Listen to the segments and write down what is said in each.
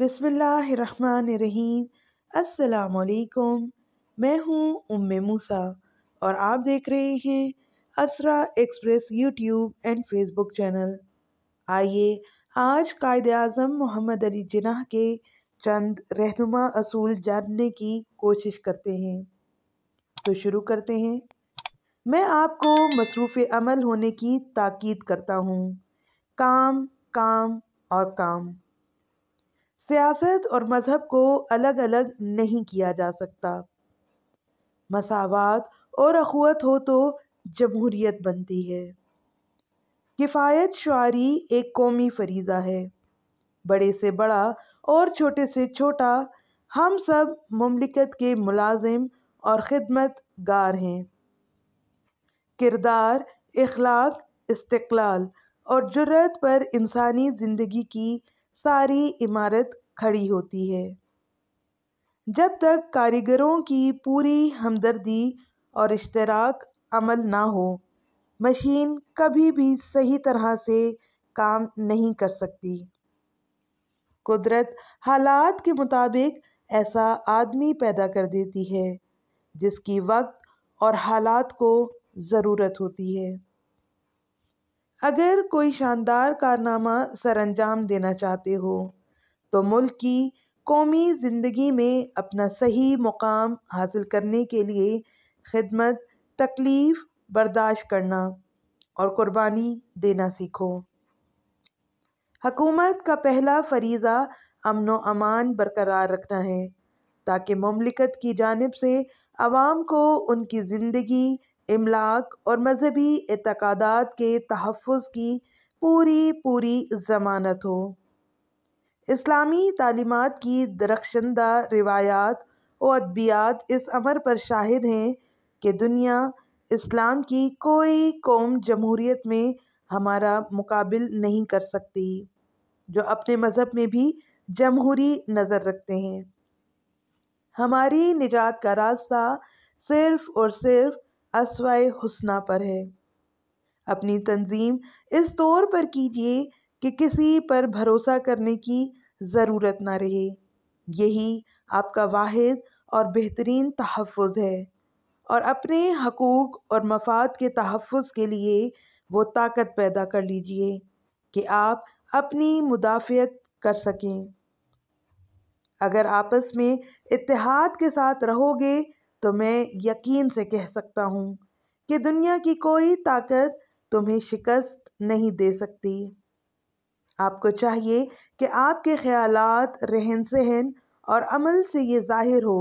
बिसमीम् अलकुम मैं हूँ उम्मे मूसा और आप देख रहे हैं Asra express YouTube and Facebook channel आइए आज कायद अजम मोहम्मद अली जिनाह के चंद रहनुमा असूल जानने की कोशिश करते हैं तो शुरू करते हैं मैं आपको मसरूफ़ अमल होने की ताकीद करता हूँ काम काम और काम सियासत और मज़हब को अलग अलग नहीं किया जा सकता मसावत और अखवत हो तो जमहूरियत बनती है किफ़ायत शुरी एक कौमी फरीज़ा है बड़े से बड़ा और छोटे से छोटा हम सब ममलिकत के मुलाजिम और ख़िदमत गार हैं किरदार अखलाक इस्तलाल और जरूरत पर इंसानी ज़िंदगी की सारी इमारत खड़ी होती है जब तक कारीगरों की पूरी हमदर्दी और इश्तराक अमल ना हो मशीन कभी भी सही तरह से काम नहीं कर सकती कुदरत हालात के मुताबिक ऐसा आदमी पैदा कर देती है जिसकी वक्त और हालात को ज़रूरत होती है अगर कोई शानदार कारनामा सरंजाम देना चाहते हो तो मुल्क की कौमी ज़िंदगी में अपना सही मुकाम हासिल करने के लिए खिदमत तकलीफ़ बर्दाश्त करना और क़ुरबानी देना सीखो हकूमत का पहला फरीज़ा अमन व अमान बरकरार रखना है ताकि ममलिकत की जानब से आवाम को उनकी ज़िंदगी इमलाक और मजहबी इतकादात के तहफ़ की पूरी पूरी ज़मानत हो इस्लामी तालीमत की दरखशंदा रवायात व अदबियात इस अमर पर शाहिद हैं कि दुनिया इस्लाम की कोई कौम जमहूरीत में हमारा मुकाबिल नहीं कर सकती जो अपने मज़हब में भी जमहूरी नज़र रखते हैं हमारी निजात का रास्ता सिर्फ़ और सिर्फ असवाय हुसना पर है अपनी तंजीम इस तौर पर कीजिए कि किसी पर भरोसा करने की ज़रूरत ना रहे यही आपका वाहिद और बेहतरीन तहफ़ है और अपने हकूक़ और मफाद के तहफ़ के लिए वो ताकत पैदा कर लीजिए कि आप अपनी मुदाफ़त कर सकें अगर आपस में इतिहाद के साथ रहोगे तो मैं यकीन से कह सकता हूँ कि दुनिया की कोई ताकत तुम्हें शिकस्त नहीं दे सकती आपको चाहिए कि आपके ख्यालात रहन सहन और अमल से ये ज़ाहिर हो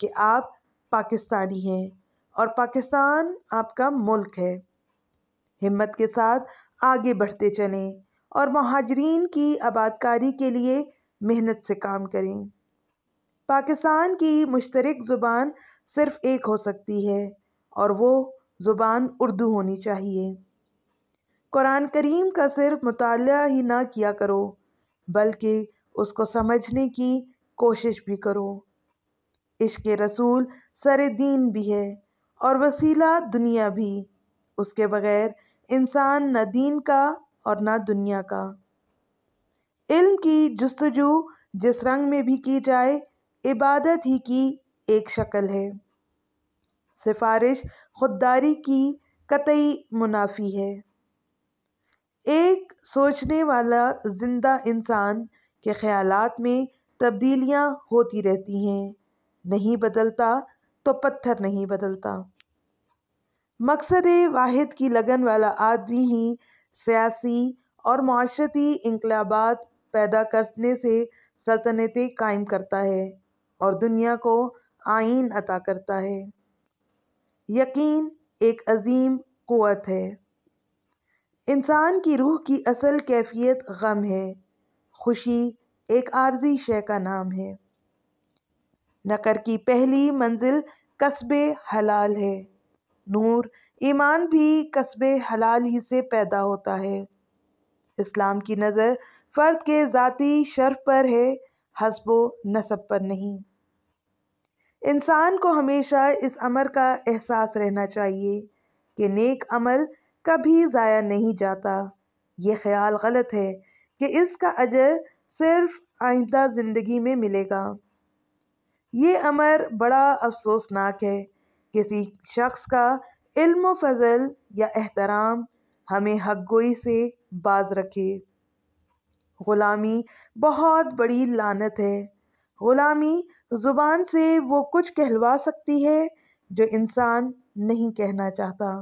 कि आप पाकिस्तानी हैं और पाकिस्तान आपका मुल्क है हिम्मत के साथ आगे बढ़ते चलें और महाजरीन की आबादकारी के लिए मेहनत से काम करें पाकिस्तान की मुश्तरक ज़ुबान सिर्फ़ एक हो सकती है और वो ज़ुबान उर्दू होनी चाहिए कुरान करीम का सिर्फ मताल ही ना किया करो बल्कि उसको समझने की कोशिश भी करो इश्क रसूल सर दीन भी है और वसीला दुनिया भी उसके बगैर इंसान न दीन का और ना दुनिया का इल्म की जस्तजू जिस रंग में भी की जाए इबादत ही की एक शक्ल है सिफारिश खुददारी की कतई मुनाफी है एक सोचने वाला ज़िंदा इंसान के ख़्यालात में तब्दीलियाँ होती रहती हैं नहीं बदलता तो पत्थर नहीं बदलता मकसद वाहिद की लगन वाला आदमी ही सियासी और माशरती इनकलाबात पैदा करने से सल्तनतें कायम करता है और दुनिया को आइन अता करता है यकीन एक अजीम क़वत है इंसान की रूह की असल कैफियत गम है खुशी एक आर्जी शय का नाम है नकर की पहली मंजिल कस्बे हलाल है नूर ईमान भी कस्बे हलाल ही से पैदा होता है इस्लाम की नज़र फ़र्द के ज़ाती शर्फ पर है हसबो नसब पर नहीं इंसान को हमेशा इस अमर का एहसास रहना चाहिए कि नेक अमल कभी ज़ाया नहीं जाता ये ख्याल गलत है कि इसका अजर सिर्फ आइंदा ज़िंदगी में मिलेगा ये अमर बड़ा अफसोसनाक है किसी शख्स का इल्म फजल या एहतराम हमें हकगोई से बाज रखे ग़ुलामी बहुत बड़ी लानत है ग़ुलामी ज़ुबान से वो कुछ कहलवा सकती है जो इंसान नहीं कहना चाहता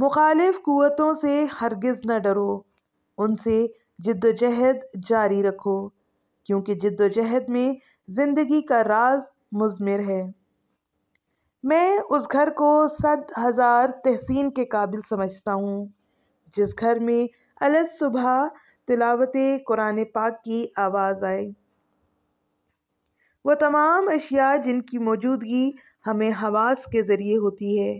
मुखालिफ कुतों से हरगिज़ न डरो उनसे जद्दोजहद जारी रखो क्योंकि जद्दोजहद में ज़िंदगी का राज मुजमर है मैं उस घर को सद हज़ार तहसीन के काबिल समझता हूँ जिस घर में अलग सुबह तिलावत कुरान पाक की आवाज़ आए वो तमाम अशिया जिनकी मौजूदगी हमें हवास के ज़रिए होती है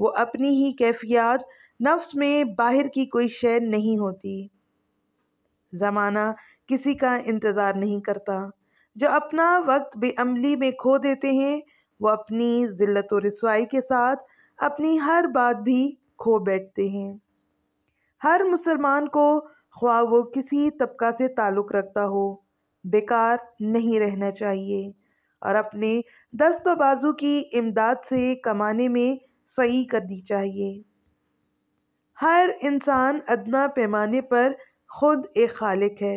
वो अपनी ही कैफियत नफ्स में बाहर की कोई शय नहीं होती ज़माना किसी का इंतज़ार नहीं करता जो अपना वक्त बेअमली में खो देते हैं वो अपनी ज़िल्त और रसवाई के साथ अपनी हर बात भी खो बैठते हैं हर मुसलमान को ख्वा वो किसी तबका से ताल्लुक़ रखता हो बेकार नहीं रहना चाहिए और अपने दस्त बाजू की इमदाद से कमाने में सही करनी चाहिए हर इंसान अदना पैमाने पर ख़ुद एक खालिक है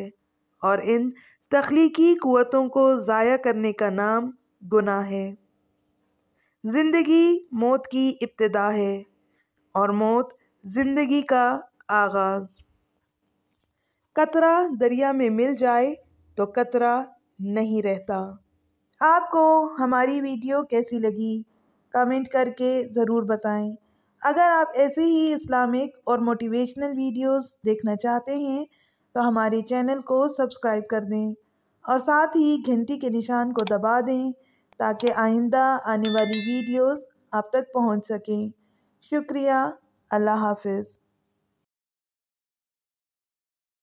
और इन तख्लीकी क़वतों को ज़ाया करने का नाम गुनाह है ज़िंदगी मौत की इब्तदा है और मौत ज़िंदगी का आगाज़ कतरा दरिया में मिल जाए तो कतरा नहीं रहता आपको हमारी वीडियो कैसी लगी कमेंट करके ज़रूर बताएं अगर आप ऐसे ही इस्लामिक और मोटिवेशनल वीडियोस देखना चाहते हैं तो हमारे चैनल को सब्सक्राइब कर दें और साथ ही घंटी के निशान को दबा दें ताकि आइंदा आने वाली वीडियोस आप तक पहुंच सकें शुक्रिया अल्लाह हाफिज़